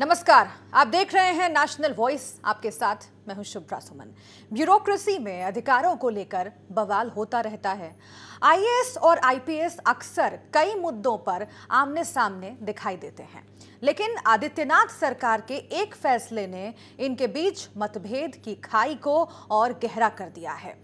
नमस्कार आप देख रहे हैं नेशनल वॉइस आपके साथ मैं हूं शुभ्रा सुमन ब्यूरोक्रेसी में अधिकारों को लेकर बवाल होता रहता है आईएएस और आईपीएस अक्सर कई मुद्दों पर आमने सामने दिखाई देते हैं लेकिन आदित्यनाथ सरकार के एक फैसले ने इनके बीच मतभेद की खाई को और गहरा कर दिया है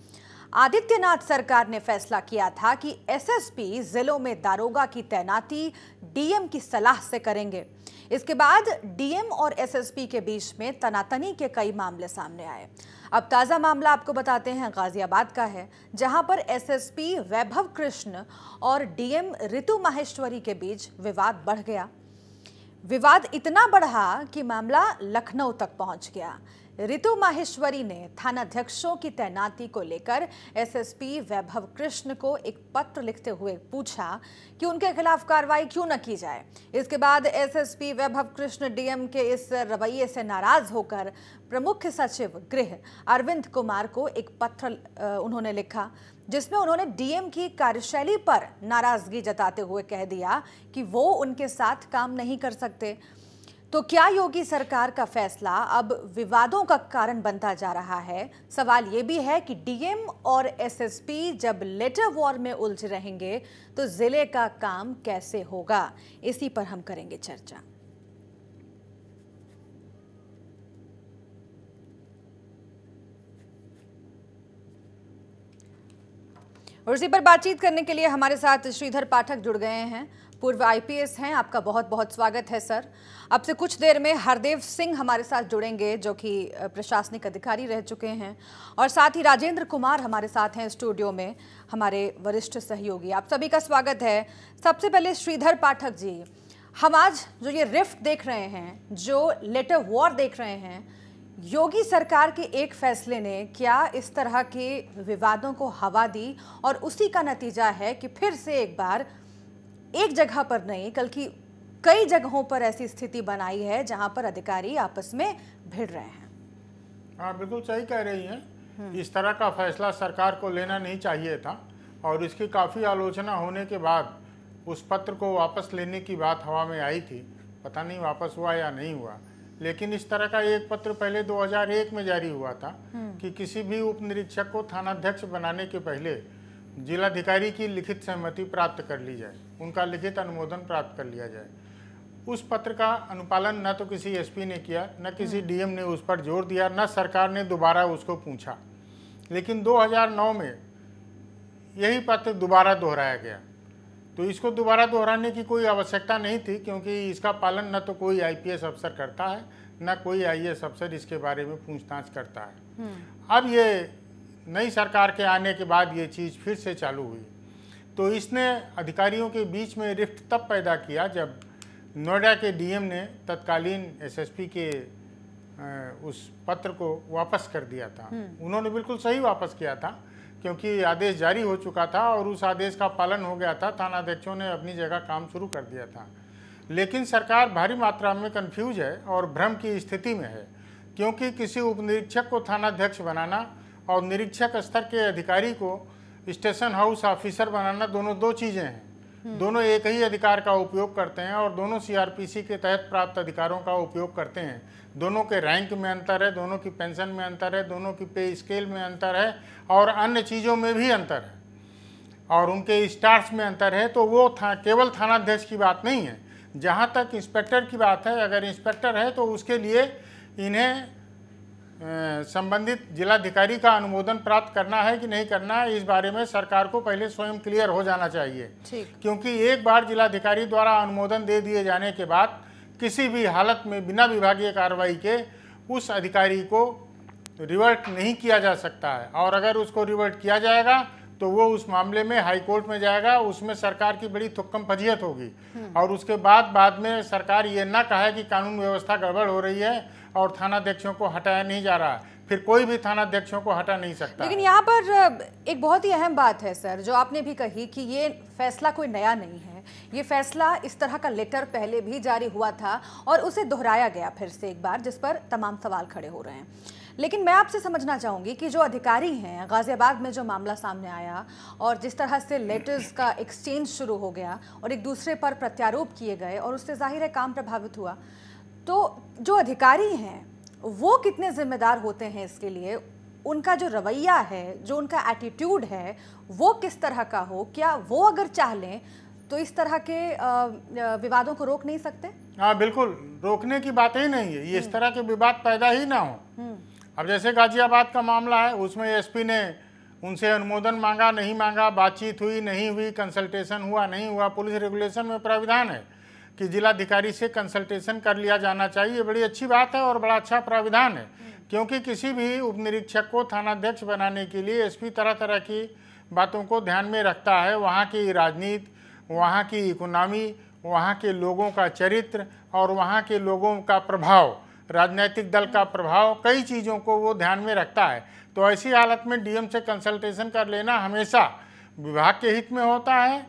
आदित्यनाथ सरकार ने फैसला किया था कि एसएसपी जिलों में दारोगा की तैनाती डीएम की सलाह से करेंगे इसके बाद डीएम और एसएसपी के बीच में तनातनी के कई मामले सामने आए अब ताज़ा मामला आपको बताते हैं गाजियाबाद का है जहां पर एसएसपी वैभव कृष्ण और डीएम ऋतु माहेश्वरी के बीच विवाद बढ़ गया विवाद इतना बढ़ा कि मामला लखनऊ तक पहुंच गया रितु माहेश्वरी ने थानाध्यक्षों की तैनाती को लेकर एसएसपी वैभव कृष्ण को एक पत्र लिखते हुए पूछा कि उनके खिलाफ कार्रवाई क्यों न की जाए इसके बाद एसएसपी वैभव कृष्ण डीएम के इस रवैये से नाराज होकर प्रमुख सचिव गृह अरविंद कुमार को एक पत्र उन्होंने लिखा जिसमें उन्होंने डीएम की कार्यशैली पर नाराजगी जताते हुए कह दिया कि वो उनके साथ काम नहीं कर सकते तो क्या योगी सरकार का फैसला अब विवादों का कारण बनता जा रहा है सवाल ये भी है कि डीएम और एसएसपी जब लेटर वॉर में उलझ रहेंगे तो जिले का काम कैसे होगा इसी पर हम करेंगे चर्चा और इसी पर बातचीत करने के लिए हमारे साथ श्रीधर पाठक जुड़ गए हैं पूर्व आईपीएस हैं आपका बहुत बहुत स्वागत है सर अब से कुछ देर में हरदेव सिंह हमारे साथ जुड़ेंगे जो कि प्रशासनिक अधिकारी रह चुके हैं और साथ ही राजेंद्र कुमार हमारे साथ हैं स्टूडियो में हमारे वरिष्ठ सहयोगी आप सभी का स्वागत है सबसे पहले श्रीधर पाठक जी हम आज जो ये रिफ्ट देख रहे हैं जो लेटर वॉर देख रहे हैं योगी सरकार के एक फैसले ने क्या इस तरह के विवादों को हवा दी और उसी का नतीजा है कि फिर से एक बार एक जगह पर नहीं बल्कि कई जगहों पर ऐसी स्थिति बनाई है जहां पर अधिकारी आपस में भिड़ रहे हैं हाँ बिल्कुल सही कह रही हैं हम्म। इस तरह का फैसला सरकार को लेना नहीं चाहिए था और इसकी काफ़ी आलोचना होने के बाद उस पत्र को वापस लेने की बात हवा में आई थी पता नहीं वापस हुआ या नहीं हुआ लेकिन इस तरह का एक पत्र पहले 2001 में जारी हुआ था हम्म। कि किसी भी उपनिरीक्षक को थानाध्यक्ष बनाने के पहले जिलाधिकारी की लिखित सहमति प्राप्त कर ली जाए उनका लिखित अनुमोदन प्राप्त कर लिया जाए उस पत्र का अनुपालन न तो किसी एसपी ने किया न किसी हम्म। डीएम ने उस पर जोर दिया न सरकार ने दोबारा उसको पूछा लेकिन 2009 में यही पत्र दोबारा दोहराया गया तो इसको दोबारा दोहराने की कोई आवश्यकता नहीं थी क्योंकि इसका पालन न तो कोई आईपीएस अफसर करता है न कोई आईएएस अफसर इसके बारे में पूछताछ करता है हम्म। अब ये नई सरकार के आने के बाद ये चीज़ फिर से चालू हुई तो इसने अधिकारियों के बीच में रिफ्ट तब पैदा किया जब नोएडा के डीएम ने तत्कालीन एसएसपी के उस पत्र को वापस कर दिया था हम्म। उन्होंने बिल्कुल सही वापस किया था क्योंकि आदेश जारी हो चुका था और उस आदेश का पालन हो गया था थानाध्यक्षों ने अपनी जगह काम शुरू कर दिया था लेकिन सरकार भारी मात्रा में कन्फ्यूज है और भ्रम की स्थिति में है क्योंकि किसी उपनिरीक्षक को थानाध्यक्ष बनाना और निरीक्षक स्तर के अधिकारी को स्टेशन हाउस ऑफिसर बनाना दोनों दो चीज़ें हैं दोनों एक ही अधिकार का उपयोग करते हैं और दोनों सीआरपीसी के तहत प्राप्त अधिकारों का उपयोग करते हैं दोनों के रैंक में अंतर है दोनों की पेंशन में अंतर है दोनों की पे स्केल में अंतर है और अन्य चीज़ों में भी अंतर है और उनके स्टार्स में अंतर है तो वो था केवल थानाध्यक्ष की बात नहीं है जहाँ तक इंस्पेक्टर की बात है अगर इंस्पेक्टर है तो उसके लिए इन्हें संबंधित जिलाधिकारी का अनुमोदन प्राप्त करना है कि नहीं करना है इस बारे में सरकार को पहले स्वयं क्लियर हो जाना चाहिए क्योंकि एक बार जिलाधिकारी द्वारा अनुमोदन दे दिए जाने के बाद किसी भी हालत में बिना विभागीय कार्रवाई के उस अधिकारी को रिवर्ट नहीं किया जा सकता है और अगर उसको रिवर्ट किया जाएगा तो वो उस मामले में हाई कोर्ट में जाएगा उसमें सरकार की बड़ी थुक्कम फजीहत होगी हम्म। और उसके बाद बाद में सरकार ये ना कहे कि कानून व्यवस्था गड़बड़ हो रही है और थानाध्यक्षों को हटाया नहीं जा रहा फिर कोई भी थानाध्यक्षों को हटा नहीं सकता लेकिन यहाँ पर एक बहुत ही अहम बात है सर जो आपने भी कही कि ये फैसला कोई नया नहीं है ये फैसला इस तरह का लेटर पहले भी जारी हुआ था और उसे दोहराया गया फिर से एक बार जिस पर तमाम सवाल खड़े हो रहे हैं लेकिन मैं आपसे समझना चाहूँगी कि जो अधिकारी हैं गाज़ियाबाद में जो मामला सामने आया और जिस तरह से लेटर्स का एक्सचेंज शुरू हो गया और एक दूसरे पर प्रत्यारोप किए गए और उससे जाहिर है काम प्रभावित हुआ तो जो अधिकारी हैं वो कितने जिम्मेदार होते हैं इसके लिए उनका जो रवैया है जो उनका एटीट्यूड है वो किस तरह का हो क्या वो अगर चाह लें तो इस तरह के विवादों को रोक नहीं सकते हाँ बिल्कुल रोकने की बात ही नहीं है ये इस हम्म। तरह के विवाद पैदा ही ना हो हम्म। अब जैसे गाजियाबाद का मामला है उसमें एसपी ने उनसे अनुमोदन मांगा नहीं मांगा बातचीत हुई नहीं हुई कंसल्टेशन हुआ नहीं हुआ पुलिस रेगुलेशन में प्राविधान है कि जिलाधिकारी से कंसल्टेशन कर लिया जाना चाहिए बड़ी अच्छी बात है और बड़ा अच्छा प्राविधान है क्योंकि किसी भी उपनिरीक्षक को थानाध्यक्ष बनाने के लिए एसपी तरह तरह की बातों को ध्यान में रखता है वहाँ की राजनीति वहाँ की इकोनॉमी वहाँ के लोगों का चरित्र और वहाँ के लोगों का प्रभाव राजनीतिक दल का प्रभाव कई चीज़ों को वो ध्यान में रखता है तो ऐसी हालत में डीएम से कंसल्टेशन कर लेना हमेशा विभाग के हित में होता है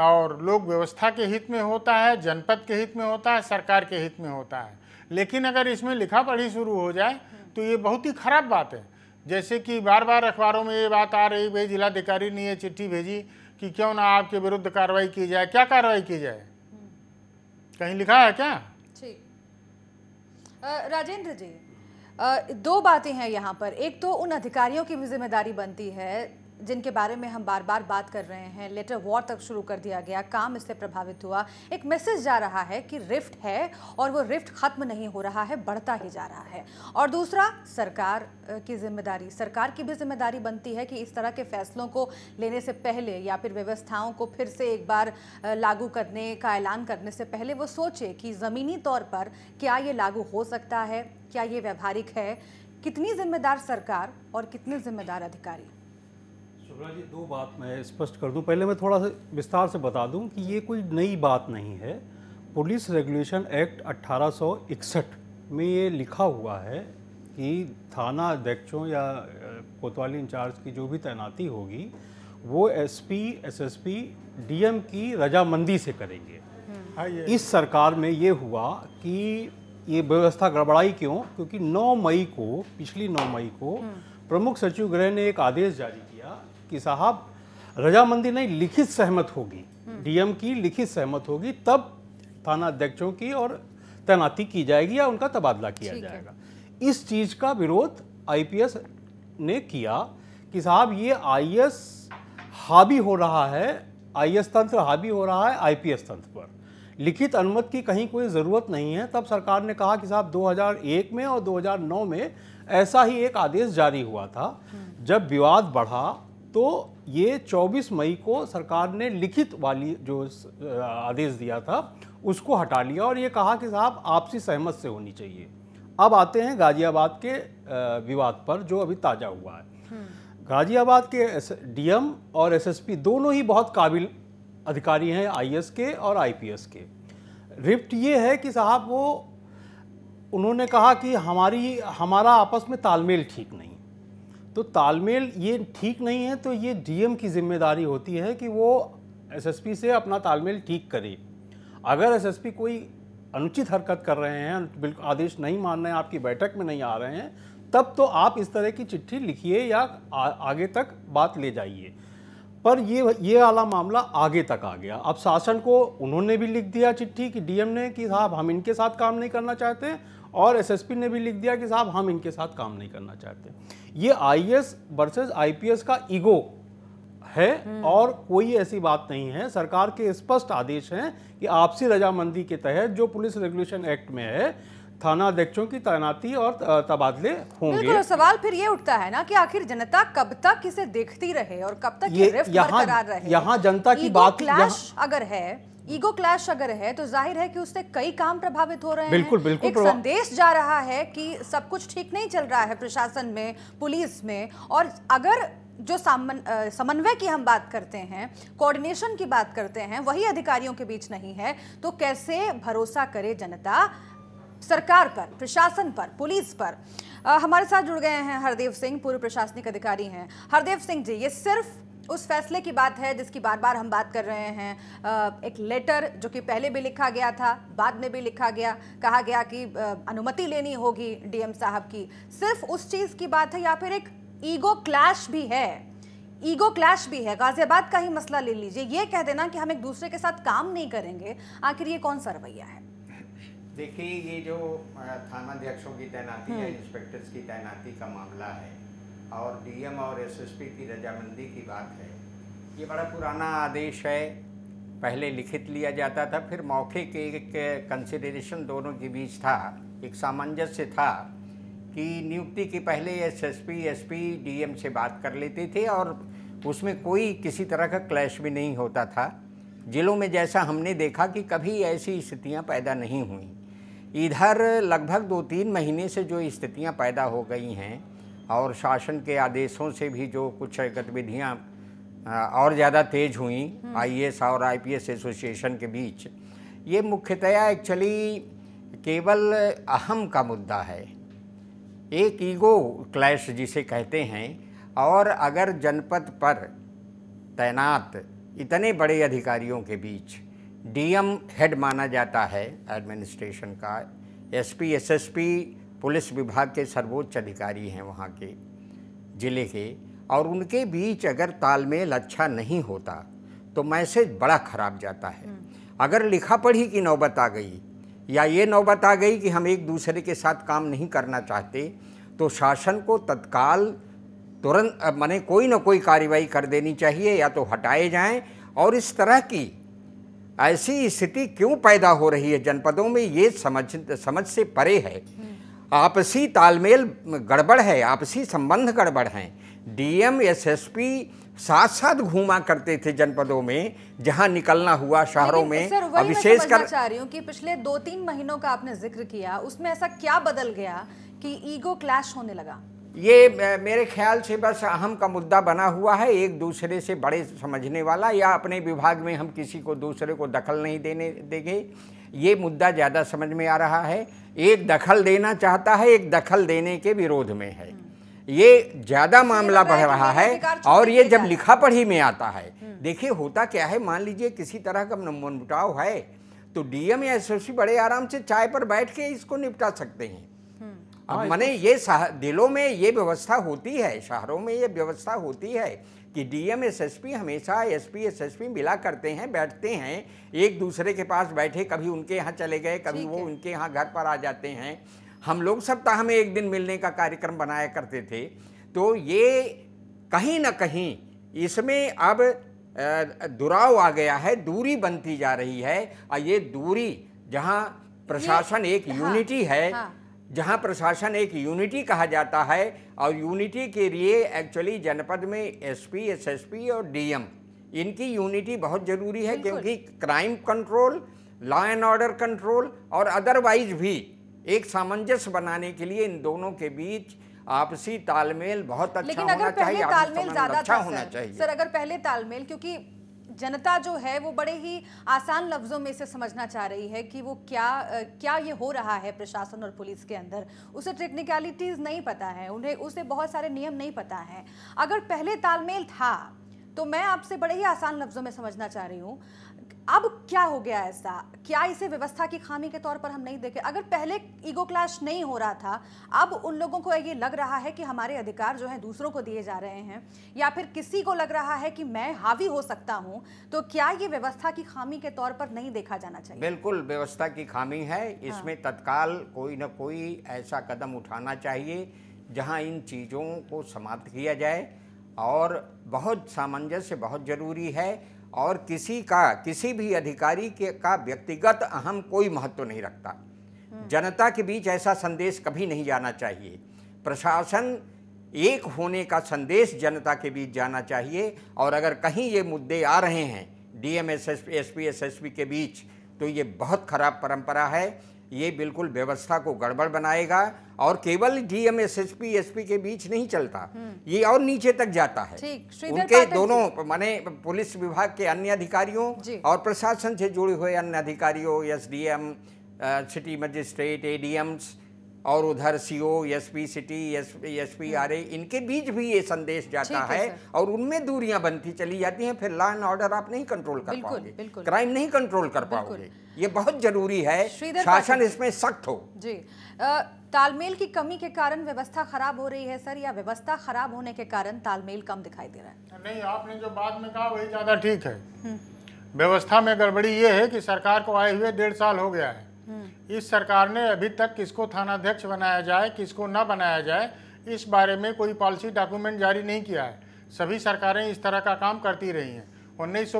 और लोक व्यवस्था के हित में होता है जनपद के हित में होता है सरकार के हित में होता है लेकिन अगर इसमें लिखा पढ़ी शुरू हो जाए तो ये बहुत ही खराब बात है जैसे कि बार बार अखबारों में ये बात आ रही भाई जिलाधिकारी ने ये चिट्ठी भेजी कि क्यों ना आपके विरुद्ध कार्रवाई की जाए क्या कार्रवाई की जाए कहीं लिखा है क्या राजेंद्र जी दो बातें हैं यहाँ पर एक तो उन अधिकारियों की भी जिम्मेदारी बनती है जिनके बारे में हम बार बार बात कर रहे हैं लेटर वॉर तक शुरू कर दिया गया काम इससे प्रभावित हुआ एक मैसेज जा रहा है कि रिफ्ट है और वो रिफ्ट ख़त्म नहीं हो रहा है बढ़ता ही जा रहा है और दूसरा सरकार की जिम्मेदारी सरकार की भी जिम्मेदारी बनती है कि इस तरह के फैसलों को लेने से पहले या फिर व्यवस्थाओं को फिर से एक बार लागू करने का ऐलान करने से पहले वो सोचे कि ज़मीनी तौर पर क्या ये लागू हो सकता है क्या ये व्यवहारिक है कितनी जिम्मेदार सरकार और कितने जिम्मेदार अधिकारी जी दो बात मैं स्पष्ट कर दूं पहले मैं थोड़ा सा विस्तार से बता दूं कि ये कोई नई बात नहीं है पुलिस रेगुलेशन एक्ट 1861 में ये लिखा हुआ है कि थाना अध्यक्षों या कोतवाली इंचार्ज की जो भी तैनाती होगी वो एसपी एसएसपी डीएम की रजामंदी से करेंगे हाँ, इस सरकार में ये हुआ कि ये व्यवस्था गड़बड़ाई क्यों क्योंकि 9 मई को पिछली 9 मई को हाँ। प्रमुख सचिव गृह ने एक आदेश जारी किया कि साहब रजामंदी नहीं लिखित सहमत होगी डीएम की लिखित सहमत होगी तब थाना अध्यक्षों की और तैनाती की जाएगी या उनका तबादला किया जाएगा इस चीज का विरोध आईपीएस ने किया कि साहब ये आईएएस हावी हो रहा है आईएएस तंत्र हावी हो रहा है आईपीएस तंत्र पर लिखित अनुमति की कहीं कोई ज़रूरत नहीं है तब सरकार ने कहा कि साहब 2001 में और 2009 में ऐसा ही एक आदेश जारी हुआ था जब विवाद बढ़ा तो ये 24 मई को सरकार ने लिखित वाली जो आदेश दिया था उसको हटा लिया और ये कहा कि साहब आपसी सहमत से होनी चाहिए अब आते हैं गाजियाबाद के विवाद पर जो अभी ताज़ा हुआ है हम्म। गाजियाबाद के डीएम और एसएसपी दोनों ही बहुत काबिल अधिकारी हैं आईएएस के और आईपीएस के रिफ्ट ये है कि साहब वो उन्होंने कहा कि हमारी हमारा आपस में तालमेल ठीक नहीं तो तालमेल ये ठीक नहीं है तो ये डीएम की जिम्मेदारी होती है कि वो एसएसपी से अपना तालमेल ठीक करे अगर एसएसपी कोई अनुचित हरकत कर रहे हैं बिल्कुल आदेश नहीं मान रहे हैं आपकी बैठक में नहीं आ रहे हैं तब तो आप इस तरह की चिट्ठी लिखिए या आ, आगे तक बात ले जाइए पर ये ये वाला मामला आगे तक आ गया अब शासन को उन्होंने भी लिख दिया चिट्ठी कि डीएम ने कि साहब हम इनके साथ काम नहीं करना चाहते और एसएसपी ने भी लिख दिया कि साहब हम इनके साथ काम नहीं करना चाहते ये आईएएस वर्सेस आईपीएस का ईगो है हम्म। और कोई ऐसी बात नहीं है सरकार के स्पष्ट आदेश हैं कि आपसी रजामंदी के तहत जो पुलिस रेगुलेशन एक्ट में है थाना अध्यक्षों की तैनाती और तबादले होंगे बिल्कुल सवाल फिर ये उठता है ना कि आखिर जनता कब तक इसे देखती रहे और कब तक ये, ये यहाँ यहाँ जनता की बात क्लैश अगर है ईगो क्लैश अगर है तो जाहिर है कि उससे कई काम प्रभावित हो रहे हैं बिल्कुल बिल्कुल एक संदेश जा रहा है कि सब कुछ ठीक नहीं चल रहा है प्रशासन में पुलिस में और अगर जो समन्वय की हम बात करते हैं कोऑर्डिनेशन की बात करते हैं वही अधिकारियों के बीच नहीं है तो कैसे भरोसा करे जनता सरकार पर प्रशासन पर पुलिस पर आ, हमारे साथ जुड़ गए हैं हरदेव सिंह पूर्व प्रशासनिक अधिकारी हैं हरदेव सिंह जी ये सिर्फ उस फैसले की बात है जिसकी बार बार हम बात कर रहे हैं एक लेटर जो कि पहले भी लिखा गया था बाद में भी लिखा गया कहा गया कि अनुमति लेनी होगी डीएम साहब की सिर्फ उस चीज़ की बात है या फिर एक ईगो क्लैश भी है ईगो क्लैश भी है गाजियाबाद का ही मसला ले लीजिए ये कह देना कि हम एक दूसरे के साथ काम नहीं करेंगे आखिर ये कौन सा रवैया है देखिए ये जो थानाध्यक्षों की तैनाती है हम्म। इंस्पेक्टर्स की तैनाती का मामला है और डीएम और एसएसपी की रजामंदी की बात है ये बड़ा पुराना आदेश है पहले लिखित लिया जाता था फिर मौके के एक कंसिडरेशन दोनों के बीच था एक सामंजस्य था कि नियुक्ति के पहले एसएसपी एसपी डीएम से बात कर लेते थे और उसमें कोई किसी तरह का क्लैश भी नहीं होता था ज़िलों में जैसा हमने देखा कि कभी ऐसी स्थितियां पैदा नहीं हुई इधर लगभग दो तीन महीने से जो स्थितियां पैदा हो गई हैं और शासन के आदेशों से भी जो कुछ गतिविधियाँ और ज़्यादा तेज हुई आईएएस हम्म। और आईपीएस एसोसिएशन के बीच ये मुख्यतया एक्चुअली केवल अहम का मुद्दा है एक ईगो क्लैश जिसे कहते हैं और अगर जनपद पर तैनात इतने बड़े अधिकारियों के बीच डीएम हेड माना जाता है एडमिनिस्ट्रेशन का एसपी एसएसपी पुलिस विभाग के सर्वोच्च अधिकारी हैं वहाँ के ज़िले के और उनके बीच अगर तालमेल अच्छा नहीं होता तो मैसेज बड़ा ख़राब जाता है हम्म। अगर लिखा पढ़ी की नौबत आ गई या ये नौबत आ गई कि हम एक दूसरे के साथ काम नहीं करना चाहते तो शासन को तत्काल तुरंत माने कोई ना कोई कार्रवाई कर देनी चाहिए या तो हटाए जाएं और इस तरह की ऐसी स्थिति क्यों पैदा हो रही है जनपदों में ये समझ समझ से परे है हम्म। आपसी तालमेल गड़बड़ है आपसी संबंध गड़बड़ हैं डीएम एसएसपी साथ साथ घूमा करते थे जनपदों में जहाँ निकलना हुआ शहरों में विशेष कर चाह रही हूँ कि पिछले दो तीन महीनों का आपने जिक्र किया उसमें ऐसा क्या बदल गया कि ईगो क्लैश होने लगा ये मेरे ख्याल से बस अहम का मुद्दा बना हुआ है एक दूसरे से बड़े समझने वाला या अपने विभाग में हम किसी को दूसरे को दखल नहीं देने देंगे ये मुद्दा ज़्यादा समझ में आ रहा है एक दखल देना चाहता है एक दखल देने के विरोध में है ये ज़्यादा मामला बढ़ रहा है और ये जब लिखा पढ़ी में आता है हम्म। देखिए होता क्या है मान लीजिए किसी तरह का मनमुटाव है तो डीएम या एसओसी बड़े आराम से चाय पर बैठ के इसको निपटा सकते हैं हम्म। अब हाँ, मैंने ये दिलों में ये व्यवस्था होती है शहरों में ये व्यवस्था होती है कि डीएम एसएसपी हमेशा एसपी एसएसपी मिला करते हैं बैठते हैं एक दूसरे के पास बैठे कभी उनके यहाँ चले गए कभी वो उनके यहाँ घर पर आ जाते हैं हम लोग सप्ताह में एक दिन मिलने का कार्यक्रम बनाया करते थे तो ये कहीं ना कहीं इसमें अब दुराव आ गया है दूरी बनती जा रही है और ये दूरी जहाँ प्रशासन एक यूनिटी हाँ, है हाँ, जहां प्रशासन एक यूनिटी कहा जाता है और यूनिटी के लिए एक्चुअली जनपद में एसपी एसएसपी और डीएम इनकी यूनिटी बहुत ज़रूरी है क्योंकि crime control law and order control और अदरवाइज भी एक सामंजस्य बनाने के लिए इन दोनों के बीच आपसी तालमेल बहुत अच्छा लेकिन अगर होना पहले तालमेल ज्यादा अच्छा होना चाहिए सर अगर पहले तालमेल क्योंकि जनता जो है वो बड़े ही आसान लफ्ज़ों में इसे समझना चाह रही है कि वो क्या क्या ये हो रहा है प्रशासन और पुलिस के अंदर उसे टेक्निकलिटीज़ नहीं पता है उन्हें उसे बहुत सारे नियम नहीं पता है अगर पहले तालमेल था तो मैं आपसे बड़े ही आसान लफ्ज़ों में समझना चाह रही हूँ अब क्या हो गया ऐसा क्या इसे व्यवस्था की खामी के तौर पर हम नहीं देखे अगर पहले ईगो क्लैश नहीं हो रहा था अब उन लोगों को ये लग रहा है कि हमारे अधिकार जो हैं दूसरों को दिए जा रहे हैं या फिर किसी को लग रहा है कि मैं हावी हो सकता हूँ तो क्या ये व्यवस्था की खामी के तौर पर नहीं देखा जाना चाहिए बिल्कुल व्यवस्था की खामी है हाँ। इसमें हाँ। तत्काल कोई ना कोई ऐसा कदम उठाना चाहिए जहाँ इन चीज़ों को समाप्त किया जाए और बहुत सामंजस्य बहुत ज़रूरी है और किसी का किसी भी अधिकारी के का व्यक्तिगत अहम कोई महत्व नहीं रखता हम्म। जनता के बीच ऐसा संदेश कभी नहीं जाना चाहिए प्रशासन एक होने का संदेश जनता के बीच जाना चाहिए और अगर कहीं ये मुद्दे आ रहे हैं D M S S S P S S P के बीच तो ये बहुत खराब परंपरा है ये बिल्कुल व्यवस्था को गड़बड़ बनाएगा और केवल DM S S P S P के बीच नहीं चलता हम्म। ये और नीचे तक जाता है उनके दोनों माने पुलिस विभाग के अन्य अधिकारियों और प्रशासन से जुड़े हुए अन्य अधिकारियों S D M city magistrate A D Ms और उधर C O S P city S S P हम्म। आर ए इनके बीच भी ये संदेश जाता है, है और उनमें दूरियां बनती चली जाती हैं फिर लॉ एंड ऑर्डर आप नहीं कंट्रोल कर पाओगे क्राइम नहीं कंट्रोल कर पाओगे ये बहुत जरूरी है शासन इसमें सख्त हो जी तालमेल की कमी के कारण व्यवस्था खराब हो रही है सर या व्यवस्था खराब होने के कारण तालमेल कम दिखाई दे रहा है नहीं आपने जो बाद में कहा वही ज्यादा ठीक है हम्म। व्यवस्था में गड़बड़ी ये है कि सरकार को आए हुए डेढ़ साल हो गया है हम्म। इस सरकार ने अभी तक किसको थानाध्यक्ष बनाया जाए किसको न बनाया जाए इस बारे में कोई पॉलिसी डॉक्यूमेंट जारी नहीं किया है सभी सरकारें इस तरह का काम करती रही हैं उन्नीस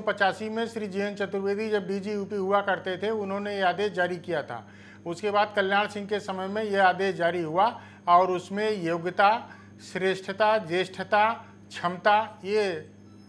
में श्री जी एन चतुर्वेदी जब डीजीयूपी हुआ करते थे उन्होंने ये आदेश जारी किया था उसके बाद कल्याण सिंह के समय में यह आदेश जारी हुआ और उसमें योग्यता श्रेष्ठता ज्येष्ठता क्षमता ये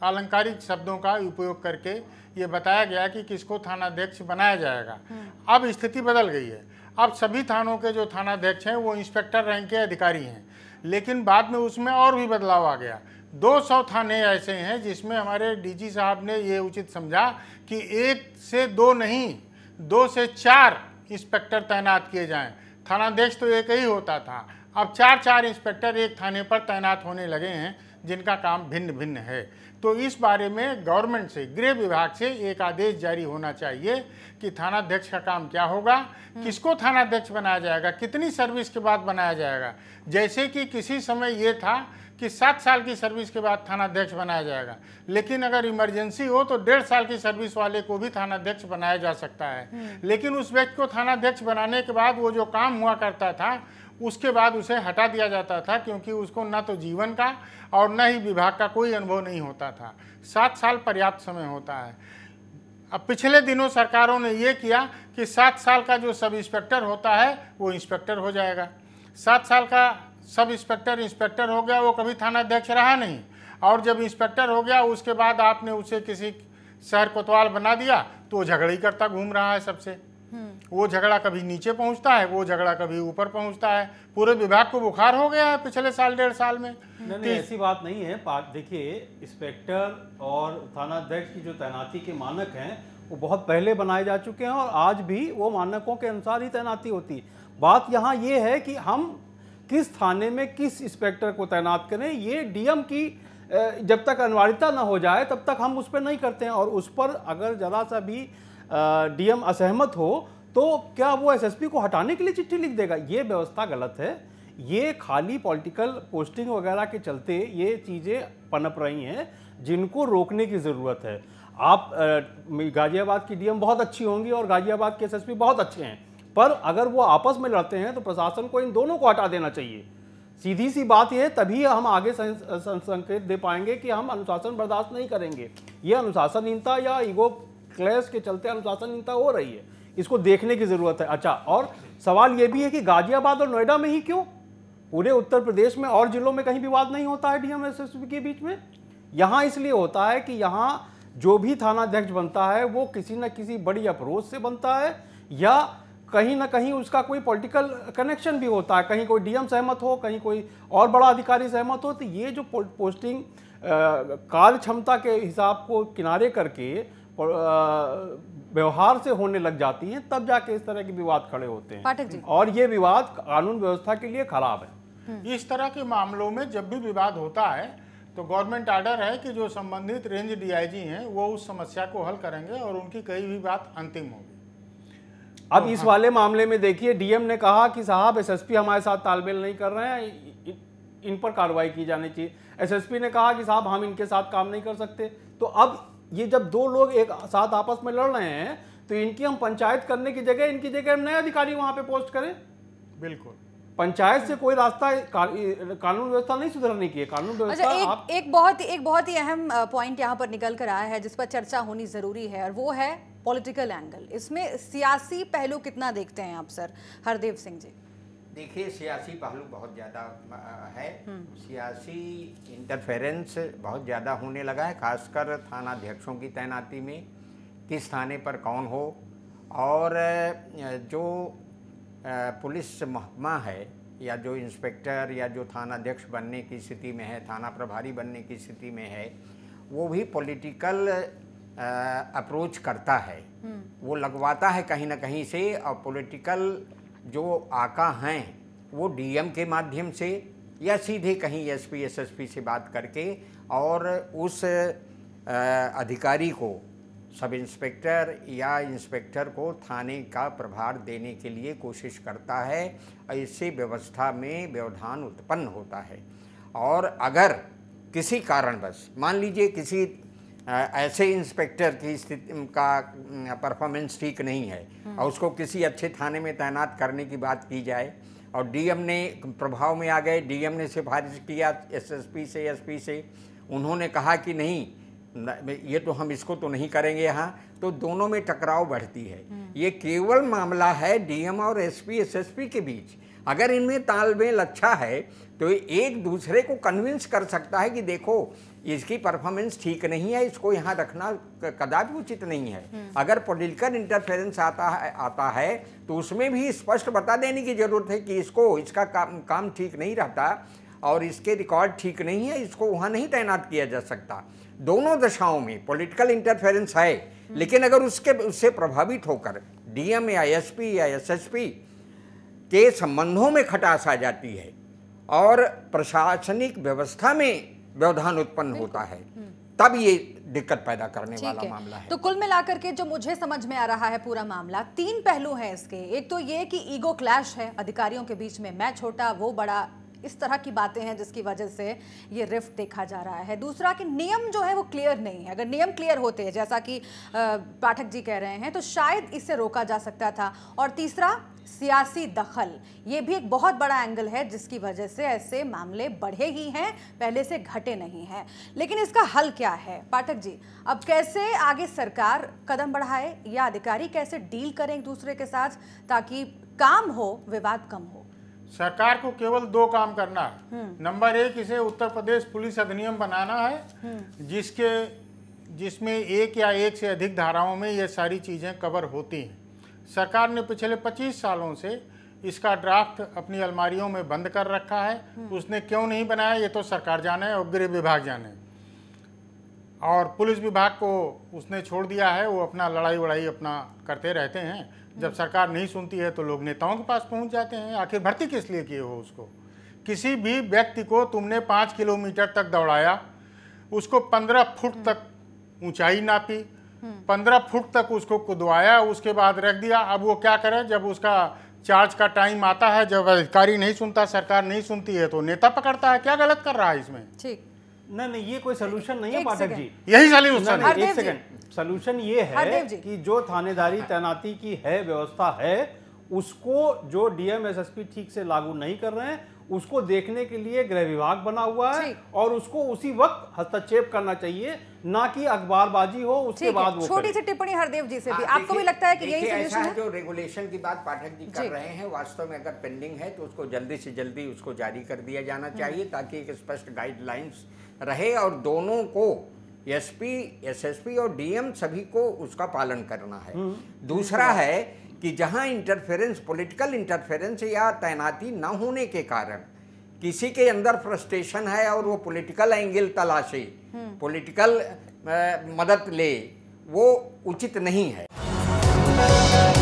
आलंकारिक शब्दों का उपयोग करके ये बताया गया कि किसको थानाध्यक्ष बनाया जाएगा हम्म। अब स्थिति बदल गई है अब सभी थानों के जो थानाध्यक्ष हैं वो इंस्पेक्टर रैंक के अधिकारी हैं लेकिन बाद में उसमें और भी बदलाव आ गया 200 थाने ऐसे हैं जिसमें हमारे डीजी साहब ने ये उचित समझा कि एक से दो नहीं दो से चार इंस्पेक्टर तैनात किए जाएं थानाध्यक्ष तो एक ही होता था अब चार चार इंस्पेक्टर एक थाने पर तैनात होने लगे हैं जिनका काम भिन्न भिन्न है तो इस बारे में गवर्नमेंट से गृह विभाग से एक आदेश जारी होना चाहिए कि थानाध्यक्ष का काम क्या होगा हम्म। किसको थानाध्यक्ष बनाया जाएगा कितनी सर्विस के बाद बनाया जाएगा जैसे कि किसी समय ये था कि सात साल की सर्विस के बाद थानाध्यक्ष बनाया जाएगा लेकिन अगर इमरजेंसी हो तो डेढ़ साल की सर्विस वाले को भी थानाध्यक्ष बनाया जा सकता है हम्म। लेकिन उस व्यक्ति को थानाध्यक्ष बनाने के बाद वो जो काम हुआ करता था उसके बाद उसे हटा दिया जाता था क्योंकि उसको न तो जीवन का और न ही विभाग का कोई अनुभव नहीं होता था सात साल पर्याप्त समय होता है अब पिछले दिनों सरकारों ने ये किया कि सात साल का जो सब इंस्पेक्टर होता है वो इंस्पेक्टर हो जाएगा सात साल का सब इंस्पेक्टर इंस्पेक्टर हो गया वो कभी थाना अध्यक्ष रहा नहीं और जब इंस्पेक्टर हो गया उसके बाद आपने उसे किसी शहर कोतवाल बना दिया तो झगड़ी करता घूम रहा है सबसे वो झगड़ा कभी नीचे पहुंचता है वो झगड़ा कभी ऊपर पहुंचता है पूरे विभाग को बुखार हो गया है पिछले साल डेढ़ साल में नहीं, नहीं ऐसी बात नहीं है देखिए इंस्पेक्टर और थानाध्यक्ष की जो तैनाती के मानक हैं वो बहुत पहले बनाए जा चुके हैं और आज भी वो मानकों के अनुसार ही तैनाती होती है बात यहाँ ये है कि हम किस थाने में किस इंस्पेक्टर को तैनात करें ये डीएम की जब तक अनिवार्यता ना हो जाए तब तक हम उस पर नहीं करते हैं और उस पर अगर ज़रा सा भी डीएम असहमत हो तो क्या वो एसएसपी को हटाने के लिए चिट्ठी लिख देगा ये व्यवस्था गलत है ये खाली पॉलिटिकल पोस्टिंग वगैरह के चलते ये चीज़ें पनप रही हैं जिनको रोकने की ज़रूरत है आप गाज़ियाबाद की डीएम बहुत अच्छी होंगी और गाज़ियाबाद के एसएसपी बहुत अच्छे हैं पर अगर वो आपस में लड़ते हैं तो प्रशासन को इन दोनों को हटा देना चाहिए सीधी सी बात यह तभी हम आगे संकेत दे पाएंगे कि हम अनुशासन बर्दाश्त नहीं करेंगे ये अनुशासनहीनता या ईगो क्लैश के चलते अनुशासनहीनता हो रही है इसको देखने की ज़रूरत है अच्छा और सवाल ये भी है कि गाजियाबाद और नोएडा में ही क्यों पूरे उत्तर प्रदेश में और ज़िलों में कहीं विवाद नहीं होता है डीएमएसएसपी के बीच में यहाँ इसलिए होता है कि यहाँ जो भी थानाध्यक्ष बनता है वो किसी न किसी बड़ी अप्रोच से बनता है या कहीं ना कहीं उसका कोई पॉलिटिकल कनेक्शन भी होता है कहीं कोई डीएम सहमत हो कहीं कोई और बड़ा अधिकारी सहमत हो तो ये जो पोस्टिंग कार्य क्षमता के हिसाब को किनारे करके व्यवहार से होने लग जाती हैं तब जाके इस तरह के विवाद खड़े होते हैं और ये विवाद कानून व्यवस्था के लिए खराब है हम्म। इस तरह के मामलों में जब भी विवाद होता है तो गवर्नमेंट आर्डर है कि जो संबंधित रेंज डीआईजी हैं वो उस समस्या को हल करेंगे और उनकी कई भी बात अंतिम होगी अब तो इस हाँ। वाले मामले में देखिए डीएम ने कहा कि साहब एसएसपी हमारे साथ तालमेल नहीं कर रहे हैं इन पर कार्रवाई की जानी चाहिए एसएसपी ने कहा कि साहब हम इनके साथ काम नहीं कर सकते तो अब ये जब दो लोग एक साथ आपस में लड़ रहे हैं तो इनकी हम पंचायत करने की जगह इनकी जगह हम नए अधिकारी वहां पे पोस्ट करें बिल्कुल पंचायत से कोई रास्ता का, कानून व्यवस्था नहीं सुधरने की है कानून अच्छा, व्यवस्था अच्छा, एक, आप... एक बहुत एक बहुत ही अहम पॉइंट यहाँ पर निकल कर आया है जिस पर चर्चा होनी जरूरी है और वो है पॉलिटिकल एंगल इसमें सियासी पहलू कितना देखते हैं आप सर हरदेव सिंह जी देखिए सियासी पहलू बहुत ज़्यादा है हम्म। सियासी इंटरफेरेंस बहुत ज़्यादा होने लगा है खासकर थानाध्यक्षों की तैनाती में किस थाने पर कौन हो और जो पुलिस महकमा है या जो इंस्पेक्टर या जो थानाध्यक्ष बनने की स्थिति में है थाना प्रभारी बनने की स्थिति में है वो भी पॉलिटिकल अप्रोच करता है हम्म। वो लगवाता है कहीं ना कहीं से और पॉलिटिकल जो आका हैं वो डीएम के माध्यम से या सीधे कहीं एसपी एसएसपी से बात करके और उस अधिकारी को सब इंस्पेक्टर या इंस्पेक्टर को थाने का प्रभार देने के लिए कोशिश करता है इससे व्यवस्था में व्यवधान उत्पन्न होता है और अगर किसी कारणवश मान लीजिए किसी ऐसे इंस्पेक्टर की स्थिति का परफॉर्मेंस ठीक नहीं है हम्म। और उसको किसी अच्छे थाने में तैनात करने की बात की जाए और डीएम ने प्रभाव में आ गए डीएम ने सिफारिश किया एसएसपी से एसपी से उन्होंने कहा कि नहीं ये तो हम इसको तो नहीं करेंगे यहाँ तो दोनों में टकराव बढ़ती है हम्म। ये केवल मामला है डीएम और एसपी एसएसपी के बीच अगर इनमें तालमेल अच्छा है तो एक दूसरे को कन्विंस कर सकता है कि देखो इसकी परफॉर्मेंस ठीक नहीं है इसको यहाँ रखना कदापि उचित नहीं है हम्म। अगर पोलिटिकल इंटरफेरेंस आता है आता है तो उसमें भी स्पष्ट बता देने की ज़रूरत है कि इसको इसका काम काम ठीक नहीं रहता और इसके रिकॉर्ड ठीक नहीं है इसको वहाँ नहीं तैनात किया जा सकता दोनों दशाओं में पॉलिटिकल इंटरफेरेंस है हम्म। लेकिन अगर उसके उससे प्रभावित होकर डीएम या एसपी या एसएसपी के संबंधों में खटास आ जाती है और प्रशासनिक व्यवस्था में व्यवधान उत्पन्न होता है हम्म। तब ये दिक्कत पैदा करने वाला है। मामला है तो कुल मिलाकर के जो मुझे समझ में आ रहा है पूरा मामला तीन पहलू हैं इसके एक तो ये कि ईगो क्लैश है अधिकारियों के बीच में मैं छोटा वो बड़ा इस तरह की बातें हैं जिसकी वजह से ये रिफ्ट देखा जा रहा है दूसरा कि नियम जो है वो क्लियर नहीं है अगर नियम क्लियर होते हैं जैसा कि पाठक जी कह रहे हैं तो शायद इससे रोका जा सकता था और तीसरा सियासी दखल ये भी एक बहुत बड़ा एंगल है जिसकी वजह से ऐसे मामले बढ़े ही हैं पहले से घटे नहीं हैं लेकिन इसका हल क्या है पाठक जी अब कैसे आगे सरकार कदम बढ़ाए या अधिकारी कैसे डील करें एक दूसरे के साथ ताकि काम हो विवाद कम हो सरकार को केवल दो काम करना है हम्म। नंबर एक इसे उत्तर प्रदेश पुलिस अधिनियम बनाना है हम्म। जिसके जिसमें एक या एक से अधिक धाराओं में ये सारी चीज़ें कवर होती हैं सरकार ने पिछले 25 सालों से इसका ड्राफ्ट अपनी अलमारियों में बंद कर रखा है हम्म। उसने क्यों नहीं बनाया ये तो सरकार जाने और गृह विभाग जाने और पुलिस विभाग को उसने छोड़ दिया है वो अपना लड़ाई वड़ाई अपना करते रहते हैं जब सरकार नहीं सुनती है तो लोग नेताओं के पास पहुंच जाते हैं आखिर भर्ती किस लिए किए हो उसको किसी भी व्यक्ति को तुमने पाँच किलोमीटर तक दौड़ाया उसको पंद्रह फुट तक ऊंचाई नापी पंद्रह फुट तक उसको कुदवाया उसके बाद रख दिया अब वो क्या करे जब उसका चार्ज का टाइम आता है जब अधिकारी नहीं सुनता सरकार नहीं सुनती है तो नेता पकड़ता है क्या गलत कर रहा है इसमें ठीक नहीं नहीं ये कोई सोल्यूशन नहीं है पाठक जी यही सोल्यूशन एक सेकंड सोल्यूशन ये है कि जो थानेदारी तैनाती की है व्यवस्था है उसको जो डीएम एसएसपी ठीक से लागू नहीं कर रहे हैं उसको देखने के लिए गृह विभाग बना हुआ है और उसको उसी वक्त हस्तक्षेप करना चाहिए ना कि अखबारबाजी हो उसके बाद वो छोटी सी टिप्पणी हरदेव जी से हाँ, भी आपको भी लगता है कि यही ऐसा है जो रेगुलेशन की बात पाठक जी कर रहे हैं वास्तव में अगर पेंडिंग है तो उसको जल्दी से जल्दी उसको जारी कर दिया जाना हम्म। चाहिए ताकि एक स्पष्ट गाइडलाइंस रहे और दोनों को एसपी एसएसपी और डीएम सभी को उसका पालन करना है हम्म। दूसरा हम्म। है कि जहां इंटरफेरेंस पॉलिटिकल इंटरफेरेंस या तैनाती न होने के कारण किसी के अंदर फ्रस्ट्रेशन है और वो पॉलिटिकल एंगल तलाशे पॉलिटिकल हम्म। मदद ले वो उचित नहीं है